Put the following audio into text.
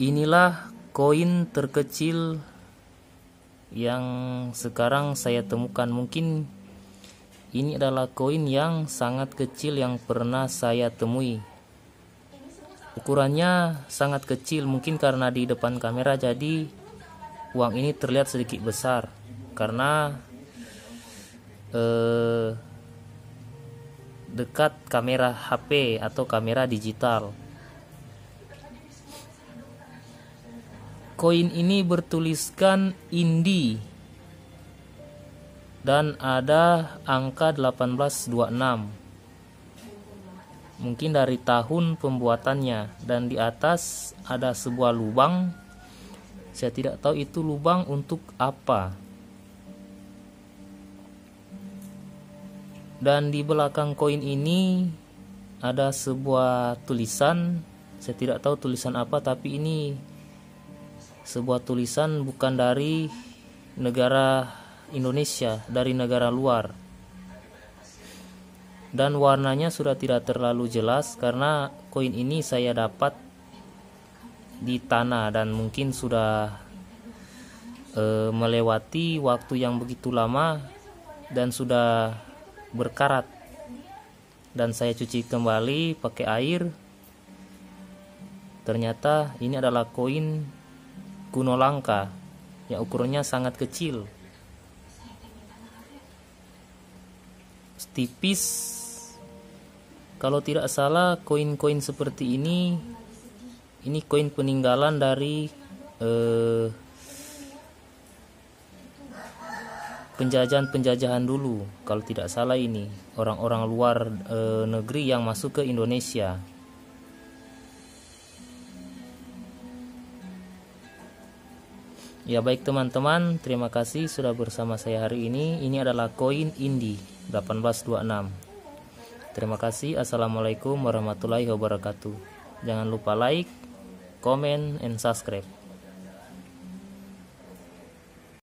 Inilah koin terkecil yang sekarang saya temukan. Mungkin ini adalah koin yang sangat kecil yang pernah saya temui. Ukurannya sangat kecil, mungkin karena di depan kamera jadi uang ini terlihat sedikit besar karena eh, dekat kamera HP atau kamera digital. Koin ini bertuliskan Indi dan ada angka 1826. Mungkin dari tahun pembuatannya dan di atas ada sebuah lubang. Saya tidak tahu itu lubang untuk apa. Dan di belakang koin ini ada sebuah tulisan saya tidak tahu tulisan apa tapi ini sebuah tulisan bukan dari negara Indonesia, dari negara luar. Dan warnanya sudah tidak terlalu jelas karena koin ini saya dapat di tanah dan mungkin sudah e, melewati waktu yang begitu lama dan sudah berkarat. Dan saya cuci kembali pakai air. Ternyata ini adalah koin kuno langka yang ukurannya sangat kecil tipis kalau tidak salah koin-koin seperti ini ini koin peninggalan dari eh, penjajahan-penjajahan dulu kalau tidak salah ini orang-orang luar eh, negeri yang masuk ke Indonesia Ya baik teman-teman, terima kasih sudah bersama saya hari ini. Ini adalah koin Indi 1826. Terima kasih. Assalamualaikum warahmatullahi wabarakatuh. Jangan lupa like, comment, and subscribe.